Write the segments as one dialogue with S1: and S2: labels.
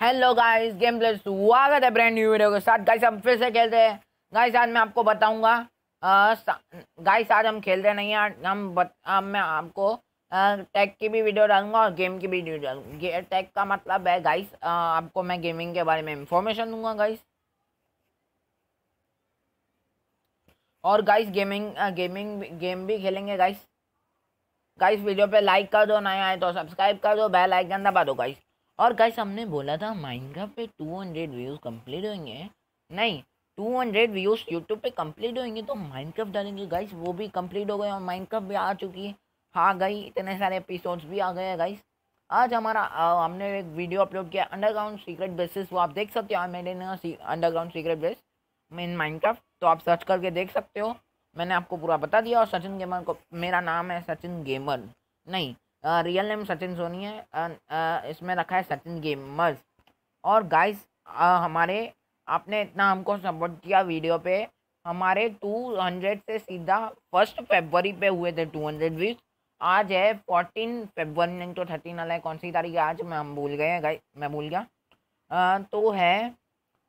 S1: hello guys game play स्वागत है brand new video के साथ गाइस हम फिर से खेलते हैं गाइस आज मैं आपको बताऊंगा गाइस आज हम खेलते नहीं हैं हम बत, आ, मैं आपको टैग की भी वीडियो डालूंगा और गेम की भी वीडियो डालूंगी टैग का मतलब है गाइस आपको मैं गेमिंग के बारे में इंफॉर्मेशन दूंगा गाइस और गाइस गेमिंग गेमिंग गेम भी खेलेंगे गाइस गाइस वीडियो पे लाइक कर दो नया आए तो सब्सक्राइब कर दो बेल आइकन दबा दो गाइस और गाइस हमने बोला था माइनक्राफ्ट पे 200 व्यूज़ कंप्लीट होंगे नहीं 200 व्यूज़ यूट्यूब पे कंप्लीट होंगे तो माइनक्राफ्ट डालेंगे गाइस वो भी कंप्लीट हो गए और माइनक्राफ्ट भी आ चुकी है हाँ गई इतने सारे एपिसोड्स भी आ गए हैं गाइस आज हमारा आ, हमने एक वीडियो अपलोड किया अंडरग्राउंड सीक्रेट बेसिस वो आप देख सकते हो मेरे ना underground secret base in Minecraft तो आप सर्च करके देख सकते हो मैंने आपको पूरा बता दिया और सचिन गेमर को मेरा नाम है सचिन गेमर नहीं रियल नेम सचिन सोनी है इसमें रखा है सचिन गेमर्स और गाइस हमारे आपने इतना हमको सपोर्ट किया वीडियो पे हमारे 200 से सीधा फर्स्ट फेबरी पे हुए थे 200 व्यूज आज है 14 फेबरी नहीं तो थर्टीन वाला है कौन सी तारीख आज मैं हम भूल गए गाइस मैं भूल गया आ, तो है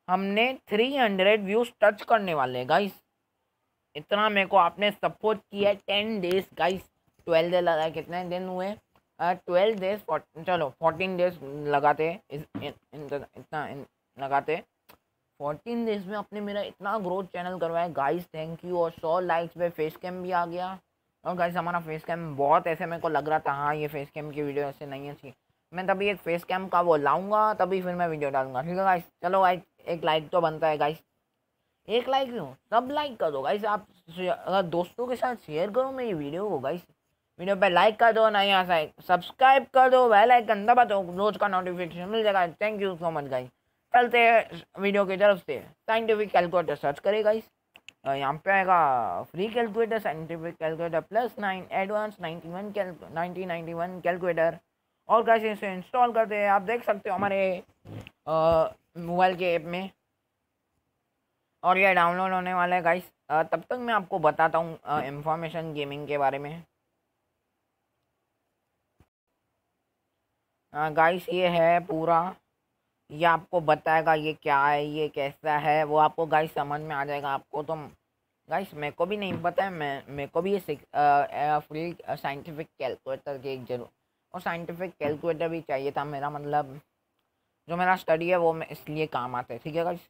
S1: हमने 300 व्यूज टच करने वाले हैं गाइस इतना मेरे को आपने सपोर्ट किया ten days guys twelve day लगा कितने दिन हुए ट्वेल्व uh, डेज चलो फोर्टीन डेज लगाते इन, इन, इतना इन, लगाते फोर्टीन डेज में आपने मेरा इतना ग्रोथ चैनल करवाया गाइस थैंक यू और सौ लाइक्स पे फेस कैम भी आ गया और गाइस हमारा फेस कैम बहुत ऐसे मेरे को लग रहा था हाँ ये फेस कैम की वीडियो ऐसे नहीं अच्छी मैं तभी एक फेस कैम का वो लाऊंगा तभी फिर मैं वीडियो डालूंगा ठीक है गाइस चलो गाइस एक लाइक तो बनता है गाइस एक लाइक क्यों सब लाइक कर दो गाइस आप अगर दोस्तों के साथ शेयर करो मेरी वीडियो को गाइस वीडियो पे लाइक कर दो ना यहाँ से सब्सक्राइब कर दो वेल आइकन दबा दो रोज का नोटिफिकेशन मिल जाएगा thank you so much guys चलते हैं वीडियो की तरफ से साइंटिफिक कैलकुलेटर सर्च करें गाइस यहाँ पे आएगा free calculator scientific calculator plus nine advance ninety one nineteen ninety one calculator और कैसे इसे इंस्टॉल करते हैं आप देख सकते हो हमारे मोबाइल के ऐप में और यह डाउनलोड होने वाला है गाइस तब तक मैं आपको बताता हूँ इंफॉर्मेशन गेमिंग के बारे में गाइस हाँ, ये है पूरा ये आपको बताएगा ये क्या है ये कैसा है वो आपको गाइस समझ में आ जाएगा आपको तो गाइस मेरे को भी नहीं पता है मैं मेरे को भी ये फ्री साइंटिफिक कैलकुलेटर की एक जरूर और साइंटिफिक कैलकुलेटर भी चाहिए था मेरा मतलब जो मेरा स्टडी है वो मैं इसलिए काम आता है ठीक है गाइस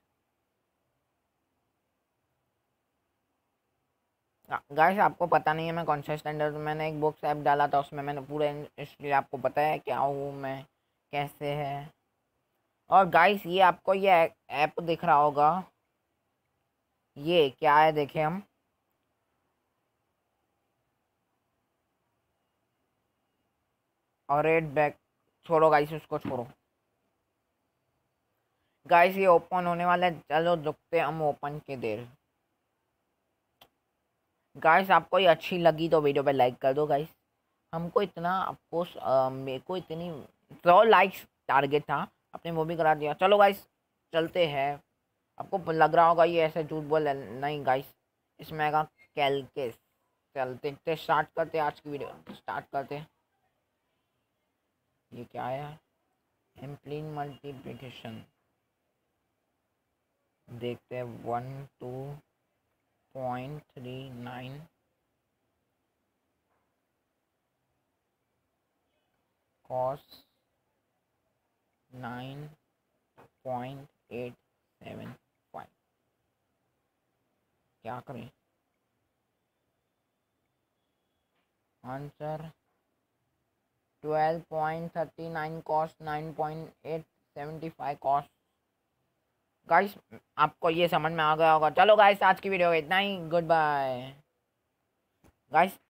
S1: गाइस हाँ, आपको पता नहीं है मैं कौन सा स्टैंडर्ड मैंने एक बुक्स ऐप डाला था उसमें मैंने पूरे इसलिए आपको बताया क्या हूँ मैं कैसे है और गाइस ये आपको ये ऐप दिख रहा होगा ये क्या है देखें हम और रेड बैक छोड़ो गाइस उसको छोड़ो गाइस ये ओपन होने वाला है चलो दुखते हम ओपन के देर गाइस आपको ये अच्छी लगी तो वीडियो पे लाइक कर दो गाइस हमको इतना अफकोर्स मेरे को इतनी सौ लाइक्स टारगेट था अपने वो भी करा दिया चलो गाइस चलते हैं आपको लग रहा होगा ये ऐसे झूठ बोल नहीं गाइस इसमें आएगा के चलते चलते तो स्टार्ट करते आज की वीडियो स्टार्ट करते ये क्या है एम्प्लीन मल्टीप्लीकेशन देखते हैं one two point three nine cos nine point eight seven five क्या करें answer twelve point thirty nine cost nine point eight seventy five cost guys आपको ये समझ में आ गया होगा चलो गाइस आज की वीडियो इतना ही गुड बाय गाइस